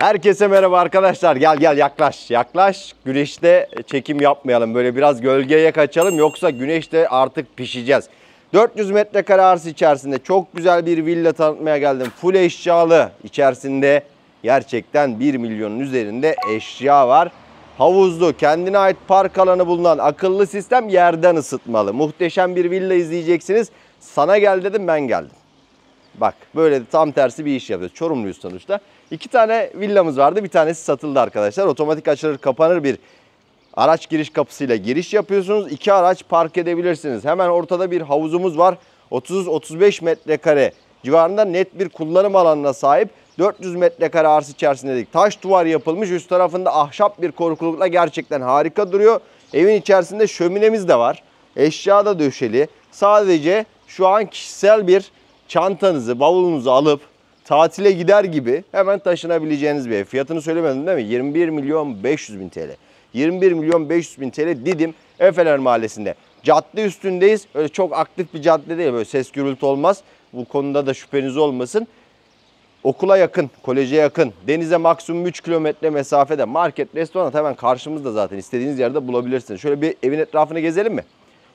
Herkese merhaba arkadaşlar. Gel gel yaklaş. Yaklaş. Güneşte e, çekim yapmayalım. Böyle biraz gölgeye kaçalım. Yoksa güneşte artık pişeceğiz. 400 metrekare arsa içerisinde çok güzel bir villa tanıtmaya geldim. Full eşyalı içerisinde gerçekten 1 milyonun üzerinde eşya var. Havuzlu, kendine ait park alanı bulunan akıllı sistem yerden ısıtmalı. Muhteşem bir villa izleyeceksiniz. Sana gel dedim ben geldim. Bak böyle tam tersi bir iş yapıyoruz. Çorumluyuz sonuçta. İki tane villamız vardı. Bir tanesi satıldı arkadaşlar. Otomatik açılır kapanır bir araç giriş kapısıyla giriş yapıyorsunuz. İki araç park edebilirsiniz. Hemen ortada bir havuzumuz var. 30-35 metrekare civarında net bir kullanım alanına sahip. 400 metrekare arsa içerisindedik. Taş duvar yapılmış. Üst tarafında ahşap bir korukulukla gerçekten harika duruyor. Evin içerisinde şöminemiz de var. Eşya da döşeli. Sadece şu an kişisel bir çantanızı, bavulunuzu alıp tatile gider gibi hemen taşınabileceğiniz bir ev. Fiyatını söylemedim değil mi? 21 milyon 500 bin TL. 21 milyon 500 bin TL Didim Efeler Mahallesi'nde. Cadde üstündeyiz. Öyle çok aktif bir cadde değil. Böyle ses gürültü olmaz. Bu konuda da şüpheniz olmasın. Okula yakın, koleje yakın, denize maksimum 3 kilometre mesafede market, restoran hemen karşımızda zaten istediğiniz yerde bulabilirsiniz. Şöyle bir evin etrafını gezelim mi?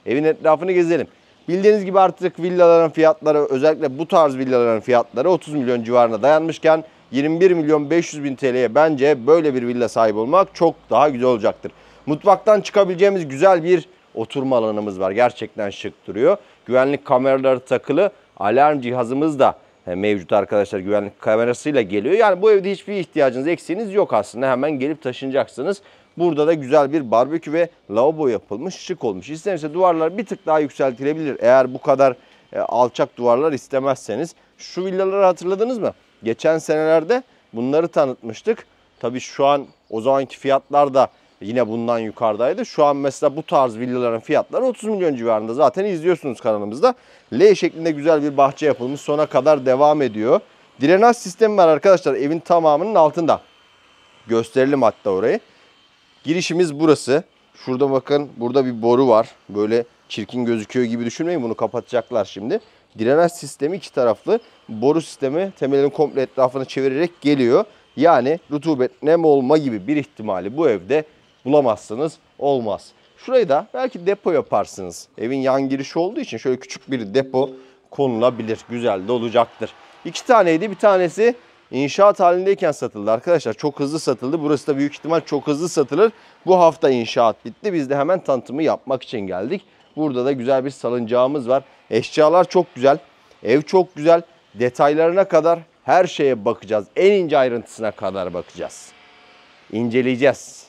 Evin etrafını gezelim. Bildiğiniz gibi artık villaların fiyatları özellikle bu tarz villaların fiyatları 30 milyon civarına dayanmışken 21 milyon 500 bin TL'ye bence böyle bir villa sahibi olmak çok daha güzel olacaktır. Mutfaktan çıkabileceğimiz güzel bir oturma alanımız var. Gerçekten şık duruyor. Güvenlik kameraları takılı. Alarm cihazımız da e, mevcut arkadaşlar güvenlik kamerasıyla geliyor. Yani bu evde hiçbir ihtiyacınız, eksiğiniz yok aslında. Hemen gelip taşınacaksınız. Burada da güzel bir barbekü ve lavabo yapılmış, şık olmuş. İstenirse duvarlar bir tık daha yükseltilebilir. Eğer bu kadar e, alçak duvarlar istemezseniz. Şu villaları hatırladınız mı? Geçen senelerde bunları tanıtmıştık. Tabii şu an o zamanki fiyatlar da yine bundan yukarıdaydı. Şu an mesela bu tarz villaların fiyatları 30 milyon civarında. Zaten izliyorsunuz kanalımızda. L şeklinde güzel bir bahçe yapılmış. Sona kadar devam ediyor. Drenaj sistemi var arkadaşlar evin tamamının altında. Gösterelim hatta orayı. Girişimiz burası. Şurada bakın burada bir boru var. Böyle çirkin gözüküyor gibi düşünmeyin bunu kapatacaklar şimdi. Drenaj sistemi iki taraflı. Boru sistemi temelin komple etrafını çevirerek geliyor. Yani rutubet nem olma gibi bir ihtimali bu evde bulamazsınız. Olmaz. Şurayı da belki depo yaparsınız. Evin yan girişi olduğu için şöyle küçük bir depo konulabilir. Güzel de olacaktır. İki taneydi. Bir tanesi İnşaat halindeyken satıldı arkadaşlar. Çok hızlı satıldı. Burası da büyük ihtimal çok hızlı satılır. Bu hafta inşaat bitti. Biz de hemen tanıtımı yapmak için geldik. Burada da güzel bir salıncağımız var. Eşyalar çok güzel. Ev çok güzel. Detaylarına kadar her şeye bakacağız. En ince ayrıntısına kadar bakacağız. İnceleyeceğiz.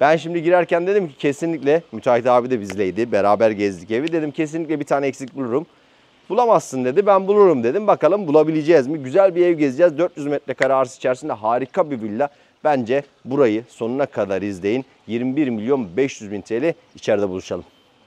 Ben şimdi girerken dedim ki kesinlikle müteahhit abi de bizleydi. Beraber gezdik evi. Dedim kesinlikle bir tane eksik bulurum bulamazsın dedi. Ben bulurum dedim. Bakalım bulabileceğiz mi? Güzel bir ev gezeceğiz. 400 metrekare arsa içerisinde harika bir villa. Bence burayı sonuna kadar izleyin. 21 milyon 500 bin TL içeride buluşalım.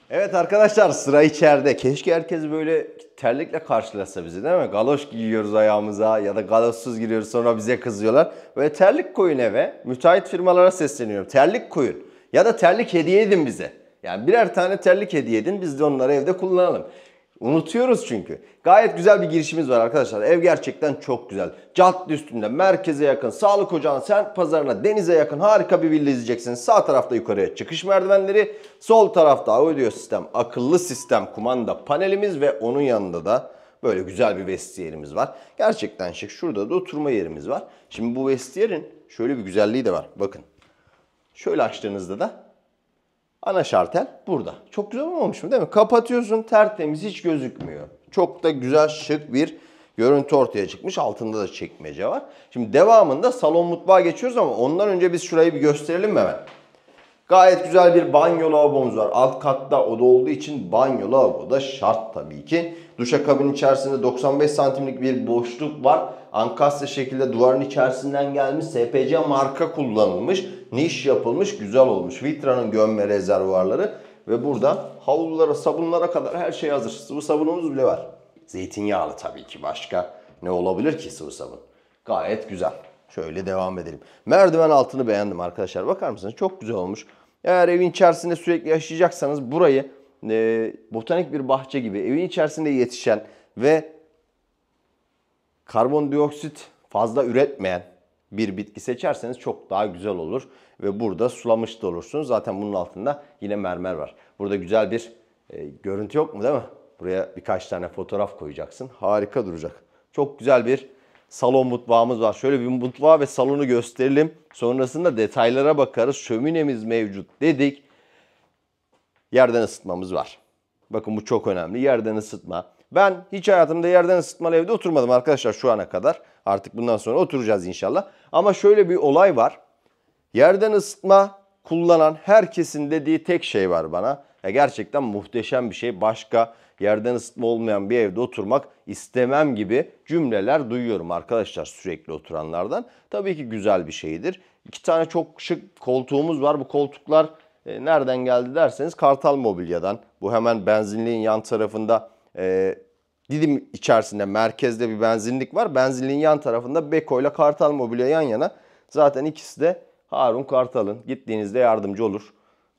Evet arkadaşlar sıra içeride. Keşke herkes böyle terlikle karşılasa bizi değil mi? Galoş giyiyoruz ayağımıza ya da galosuz giriyoruz sonra bize kızıyorlar. Böyle terlik koyun eve. Müteahhit firmalara sesleniyorum. Terlik koyun. Ya da terlik hediye edin bize. Yani birer tane terlik hediye edin biz de onları evde kullanalım. Unutuyoruz çünkü. Gayet güzel bir girişimiz var arkadaşlar. Ev gerçekten çok güzel. Cadde üstünde, merkeze yakın, sağlık ocağına, sent pazarına, denize yakın harika bir villa izleyeceksiniz. Sağ tarafta yukarıya çıkış merdivenleri, sol tarafta audio sistem, akıllı sistem, kumanda panelimiz ve onun yanında da böyle güzel bir vestiyerimiz var. Gerçekten şık. Şurada da oturma yerimiz var. Şimdi bu vestiyerin şöyle bir güzelliği de var. Bakın. Şöyle açtığınızda da Ana şartel burada. Çok güzel olmamış mı değil mi? Kapatıyorsun tertemiz hiç gözükmüyor. Çok da güzel şık bir görüntü ortaya çıkmış. Altında da çekmece var. Şimdi devamında salon mutfağa geçiyoruz ama ondan önce biz şurayı bir gösterelim mi hemen? Gayet güzel bir banyo lavabomuz var. Alt katta oda olduğu için banyo lavabo da şart tabii ki. Duşakabin içerisinde 95 santimlik bir boşluk var. Ankastre şekilde duvarın içerisinden gelmiş. SPC marka kullanılmış niş yapılmış, güzel olmuş. Vitra'nın gömme rezervuarları ve burada havlulara, sabunlara kadar her şey hazır. Sıvı sabunumuz bile var. Zeytinyağlı tabii ki başka ne olabilir ki sıvı sabun? Gayet güzel. Şöyle devam edelim. Merdiven altını beğendim arkadaşlar. Bakar mısınız? Çok güzel olmuş. Eğer evin içerisinde sürekli yaşayacaksanız burayı e, botanik bir bahçe gibi evin içerisinde yetişen ve karbondioksit fazla üretmeyen bir bitki seçerseniz çok daha güzel olur. Ve burada sulamış da olursunuz. Zaten bunun altında yine mermer var. Burada güzel bir e, görüntü yok mu değil mi? Buraya birkaç tane fotoğraf koyacaksın. Harika duracak. Çok güzel bir salon mutfağımız var. Şöyle bir mutfağı ve salonu gösterelim. Sonrasında detaylara bakarız. Şöminemiz mevcut dedik. Yerden ısıtmamız var. Bakın bu çok önemli. Yerden ısıtma. Ben hiç hayatımda yerden ısıtmalı evde oturmadım arkadaşlar şu ana kadar. Artık bundan sonra oturacağız inşallah. Ama şöyle bir olay var. Yerden ısıtma kullanan herkesin dediği tek şey var bana. Ya gerçekten muhteşem bir şey. Başka yerden ısıtma olmayan bir evde oturmak istemem gibi cümleler duyuyorum arkadaşlar sürekli oturanlardan. Tabii ki güzel bir şeydir. İki tane çok şık koltuğumuz var. Bu koltuklar e, nereden geldi derseniz Kartal Mobilya'dan. Bu hemen benzinliğin yan tarafında e, Didim içerisinde merkezde bir benzinlik var. Benzinliğin yan tarafında Beko ile Kartal Mobilya yan yana. Zaten ikisi de Harun Kartal'ın. Gittiğinizde yardımcı olur.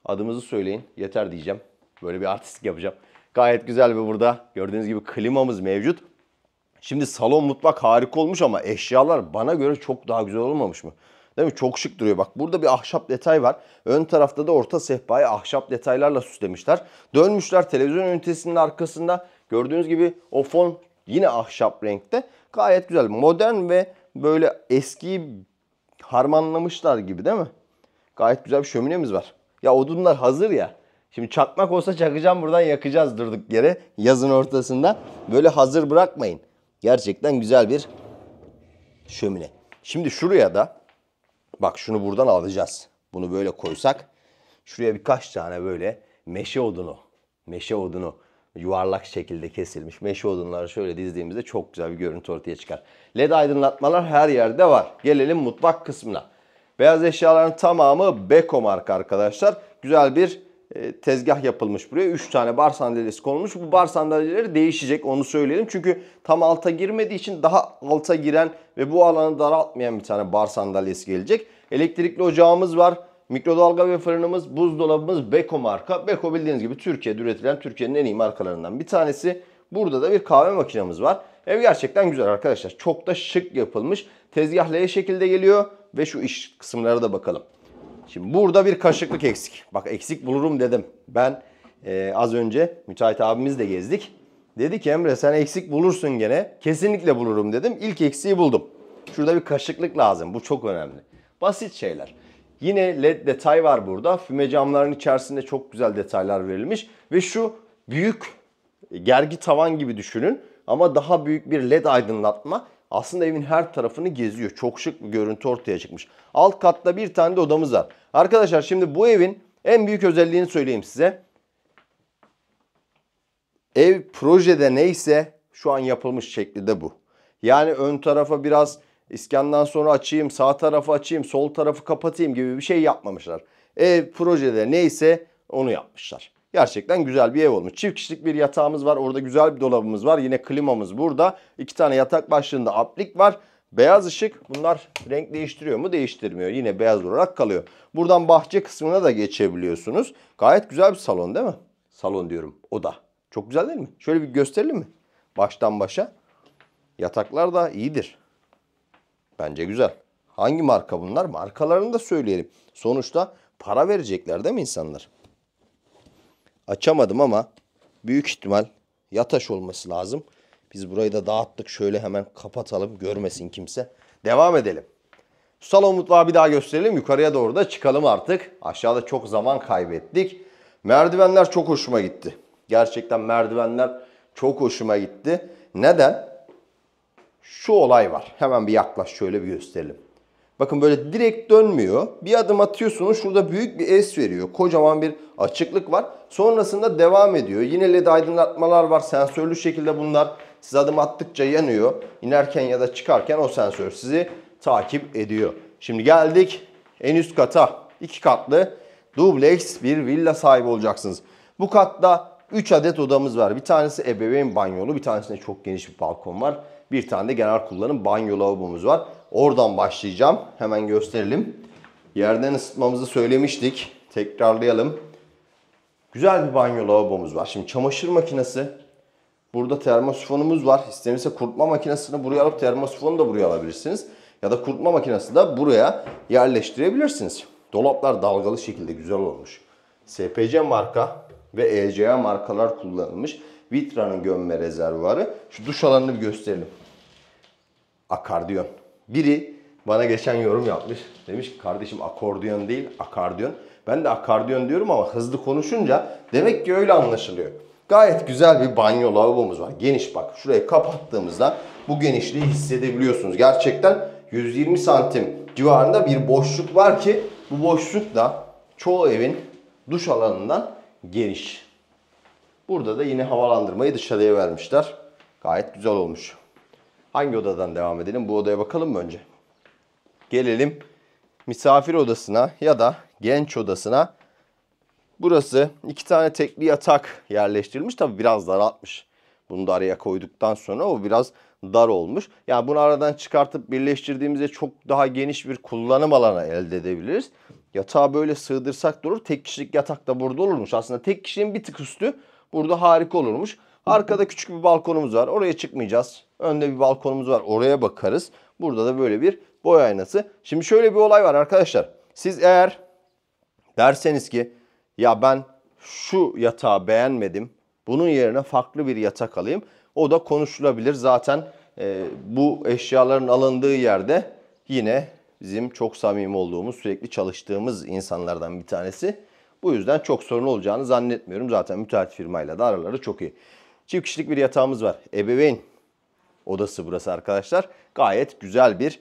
Adımızı söyleyin. Yeter diyeceğim. Böyle bir artistik yapacağım. Gayet güzel bir burada. Gördüğünüz gibi klimamız mevcut. Şimdi salon mutfak harika olmuş ama eşyalar bana göre çok daha güzel olmamış mı? Değil mi? Çok şık duruyor. Bak burada bir ahşap detay var. Ön tarafta da orta sehpayı ahşap detaylarla süslemişler. Dönmüşler televizyon ünitesinin arkasında Gördüğünüz gibi o fon yine ahşap renkte. Gayet güzel. Modern ve böyle eski harmanlamışlar gibi değil mi? Gayet güzel bir şöminemiz var. Ya odunlar hazır ya. Şimdi çakmak olsa çakacağım buradan yakacağız durduk yere. Yazın ortasında. Böyle hazır bırakmayın. Gerçekten güzel bir şömine. Şimdi şuraya da bak şunu buradan alacağız. Bunu böyle koysak şuraya birkaç tane böyle meşe odunu, meşe odunu yuvarlak şekilde kesilmiş meşe odunları şöyle dizdiğimizde çok güzel bir görüntü ortaya çıkar. LED aydınlatmalar her yerde var. Gelelim mutfak kısmına. Beyaz eşyaların tamamı Beko marka arkadaşlar. Güzel bir e, tezgah yapılmış buraya. 3 tane bar sandalyesi konulmuş. Bu bar sandalyeleri değişecek onu söyleyelim. Çünkü tam alta girmediği için daha alta giren ve bu alanı daraltmayan bir tane bar sandalyesi gelecek. Elektrikli ocağımız var. Mikrodalga ve fırınımız, buzdolabımız Beko marka. Beko bildiğiniz gibi Türkiye'de üretilen Türkiye'nin en iyi markalarından bir tanesi. Burada da bir kahve makinemiz var. Ev gerçekten güzel arkadaşlar. Çok da şık yapılmış. Tezgah L şekilde geliyor ve şu iş kısımlara da bakalım. Şimdi burada bir kaşıklık eksik. Bak eksik bulurum dedim. Ben e, az önce müteahhit abimizle gezdik. Dedi ki Emre sen eksik bulursun gene. Kesinlikle bulurum dedim. İlk eksiği buldum. Şurada bir kaşıklık lazım. Bu çok önemli. Basit şeyler. Yine led detay var burada. Füme camların içerisinde çok güzel detaylar verilmiş. Ve şu büyük gergi tavan gibi düşünün ama daha büyük bir led aydınlatma aslında evin her tarafını geziyor. Çok şık bir görüntü ortaya çıkmış. Alt katta bir tane de odamız var. Arkadaşlar şimdi bu evin en büyük özelliğini söyleyeyim size. Ev projede neyse şu an yapılmış şekli de bu. Yani ön tarafa biraz İskandan sonra açayım, sağ tarafı açayım, sol tarafı kapatayım gibi bir şey yapmamışlar. Ev projede neyse onu yapmışlar. Gerçekten güzel bir ev olmuş. Çift kişilik bir yatağımız var. Orada güzel bir dolabımız var. Yine klimamız burada. İki tane yatak başlığında aplik var. Beyaz ışık bunlar renk değiştiriyor mu? Değiştirmiyor. Yine beyaz olarak kalıyor. Buradan bahçe kısmına da geçebiliyorsunuz. Gayet güzel bir salon değil mi? Salon diyorum oda. Çok güzel değil mi? Şöyle bir gösterelim mi? Baştan başa. Yataklar da iyidir. Bence güzel. Hangi marka bunlar? Markalarını da söyleyelim. Sonuçta para verecekler değil mi insanlar? Açamadım ama büyük ihtimal yataş olması lazım. Biz burayı da dağıttık. Şöyle hemen kapatalım. Görmesin kimse. Devam edelim. Salon mutfağı bir daha gösterelim. Yukarıya doğru da çıkalım artık. Aşağıda çok zaman kaybettik. Merdivenler çok hoşuma gitti. Gerçekten merdivenler çok hoşuma gitti. Neden? şu olay var. Hemen bir yaklaş şöyle bir gösterelim. Bakın böyle direkt dönmüyor. Bir adım atıyorsunuz şurada büyük bir es veriyor. Kocaman bir açıklık var. Sonrasında devam ediyor. Yine led aydınlatmalar var. Sensörlü şekilde bunlar siz adım attıkça yanıyor. İnerken ya da çıkarken o sensör sizi takip ediyor. Şimdi geldik en üst kata. iki katlı dubleks bir villa sahibi olacaksınız. Bu katta 3 adet odamız var. Bir tanesi ebeveyn banyolu, bir tanesinde çok geniş bir balkon var. Bir tane de genel kullanım banyo lavabomuz var. Oradan başlayacağım. Hemen gösterelim. Yerden ısıtmamızı söylemiştik. Tekrarlayalım. Güzel bir banyo lavabomuz var. Şimdi çamaşır makinesi. Burada termosifonumuz var. İstemişse kurutma makinesini buraya alıp termosifonu da buraya alabilirsiniz. Ya da kurutma makinesi de buraya yerleştirebilirsiniz. Dolaplar dalgalı şekilde güzel olmuş. SPC marka ve ECA markalar kullanılmış. Vitra'nın gömme rezervuarı. Şu duş alanını bir gösterelim. Akardiyon. Biri bana geçen yorum yapmış. Demiş ki kardeşim akordiyon değil akardiyon. Ben de akardiyon diyorum ama hızlı konuşunca demek ki öyle anlaşılıyor. Gayet güzel bir banyo lavabomuz var. Geniş bak. Şurayı kapattığımızda bu genişliği hissedebiliyorsunuz. Gerçekten 120 santim civarında bir boşluk var ki bu boşluk da çoğu evin duş alanından geniş. Burada da yine havalandırmayı dışarıya vermişler. Gayet güzel olmuş. Hangi odadan devam edelim? Bu odaya bakalım mı önce? Gelelim misafir odasına ya da genç odasına. Burası iki tane tekli yatak yerleştirilmiş. Tabi biraz daraltmış. Bunu da araya koyduktan sonra o biraz dar olmuş. Yani bunu aradan çıkartıp birleştirdiğimizde çok daha geniş bir kullanım alanı elde edebiliriz. Yatağı böyle sığdırsak durur. Tek kişilik yatak da burada olurmuş. Aslında tek kişinin bir tık üstü Burada harika olurmuş. Arkada küçük bir balkonumuz var. Oraya çıkmayacağız. Önde bir balkonumuz var. Oraya bakarız. Burada da böyle bir boy aynası. Şimdi şöyle bir olay var arkadaşlar. Siz eğer derseniz ki ya ben şu yatağı beğenmedim. Bunun yerine farklı bir yatak alayım. O da konuşulabilir. Zaten e, bu eşyaların alındığı yerde yine bizim çok samimi olduğumuz, sürekli çalıştığımız insanlardan bir tanesi. Bu yüzden çok sorun olacağını zannetmiyorum. Zaten müteahhit firmayla da araları çok iyi. Çift kişilik bir yatağımız var. Ebeveyn odası burası arkadaşlar. Gayet güzel bir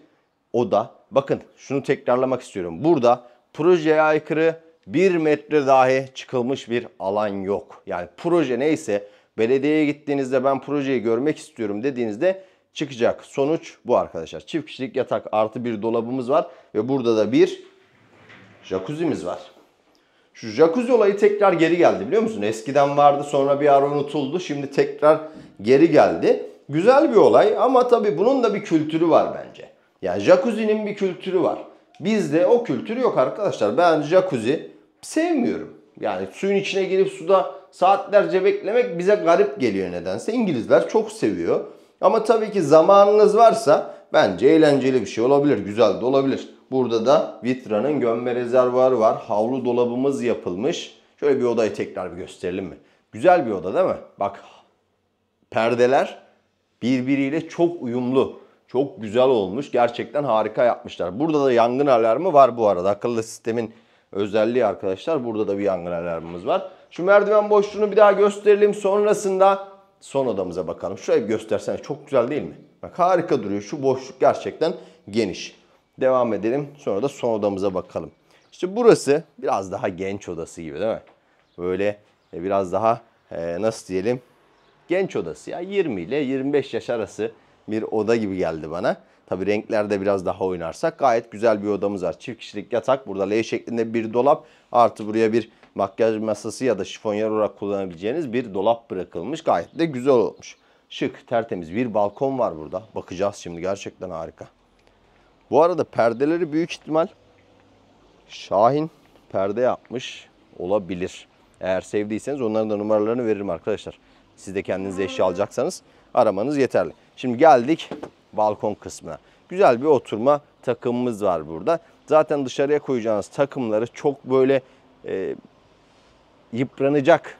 oda. Bakın şunu tekrarlamak istiyorum. Burada projeye aykırı bir metre dahi çıkılmış bir alan yok. Yani proje neyse belediyeye gittiğinizde ben projeyi görmek istiyorum dediğinizde çıkacak sonuç bu arkadaşlar. Çift kişilik yatak artı bir dolabımız var ve burada da bir jacuzzimiz var. Şu jacuzzi olayı tekrar geri geldi biliyor musun? Eskiden vardı sonra bir ara unutuldu. Şimdi tekrar geri geldi. Güzel bir olay ama tabii bunun da bir kültürü var bence. Yani jacuzzi'nin bir kültürü var. Bizde o kültür yok arkadaşlar. Ben jacuzzi sevmiyorum. Yani suyun içine girip suda saatlerce beklemek bize garip geliyor nedense. İngilizler çok seviyor. Ama tabii ki zamanınız varsa bence eğlenceli bir şey olabilir. Güzel de olabilir. Burada da vitranın gömme rezervuarı var. Havlu dolabımız yapılmış. Şöyle bir odayı tekrar bir gösterelim mi? Güzel bir oda değil mi? Bak perdeler birbiriyle çok uyumlu. Çok güzel olmuş. Gerçekten harika yapmışlar. Burada da yangın alarmı var bu arada. Akıllı sistemin özelliği arkadaşlar. Burada da bir yangın alarmımız var. Şu merdiven boşluğunu bir daha gösterelim. Sonrasında son odamıza bakalım. Şurayı göstersene. Çok güzel değil mi? Bak harika duruyor. Şu boşluk gerçekten geniş devam edelim. Sonra da son odamıza bakalım. İşte burası biraz daha genç odası gibi değil mi? Böyle e, biraz daha e, nasıl diyelim genç odası ya 20 ile 25 yaş arası bir oda gibi geldi bana. Tabi renklerde biraz daha oynarsak gayet güzel bir odamız var. Çift kişilik yatak burada L şeklinde bir dolap artı buraya bir makyaj masası ya da şifonyer olarak kullanabileceğiniz bir dolap bırakılmış. Gayet de güzel olmuş. Şık tertemiz bir balkon var burada. Bakacağız şimdi gerçekten harika. Bu arada perdeleri büyük ihtimal Şahin perde yapmış olabilir. Eğer sevdiyseniz onların da numaralarını veririm arkadaşlar. Siz de kendinize eşya alacaksanız aramanız yeterli. Şimdi geldik balkon kısmına. Güzel bir oturma takımımız var burada. Zaten dışarıya koyacağınız takımları çok böyle e, yıpranacak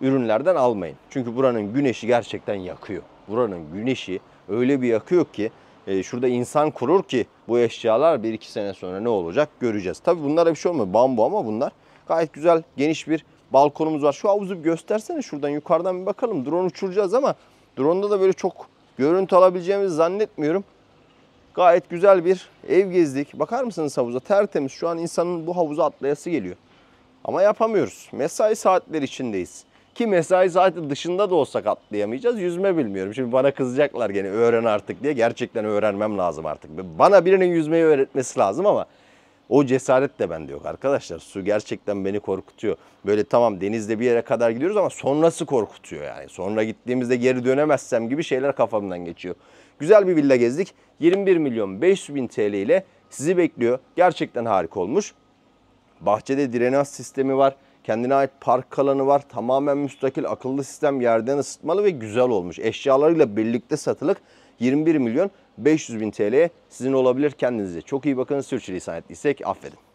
ürünlerden almayın. Çünkü buranın güneşi gerçekten yakıyor. Buranın güneşi öyle bir yakıyor ki e, şurada insan kurur ki bu eşyalar 1-2 sene sonra ne olacak göreceğiz. Tabi bunlara bir şey olmuyor. Bambu ama bunlar gayet güzel geniş bir balkonumuz var. Şu havuzu bir göstersene şuradan yukarıdan bir bakalım. Drone uçuracağız ama drone'da da böyle çok görüntü alabileceğimizi zannetmiyorum. Gayet güzel bir ev gezdik. Bakar mısınız havuza? Tertemiz. Şu an insanın bu havuza atlayası geliyor. Ama yapamıyoruz. Mesai saatleri içindeyiz. Ki mesai saati dışında da olsak atlayamayacağız. Yüzme bilmiyorum. Şimdi bana kızacaklar gene öğren artık diye. Gerçekten öğrenmem lazım artık. Bana birinin yüzmeyi öğretmesi lazım ama o cesaret de bende yok arkadaşlar. Su gerçekten beni korkutuyor. Böyle tamam denizde bir yere kadar gidiyoruz ama sonrası korkutuyor yani. Sonra gittiğimizde geri dönemezsem gibi şeyler kafamdan geçiyor. Güzel bir villa gezdik. 21 milyon 500 bin TL ile sizi bekliyor. Gerçekten harika olmuş. Bahçede drenaj sistemi var. Kendine ait park alanı var. Tamamen müstakil akıllı sistem yerden ısıtmalı ve güzel olmuş. Eşyalarıyla birlikte satılık 21 milyon 500 bin TL'ye sizin olabilir kendinize. Çok iyi bakın sürçülisan ettiysek affedin.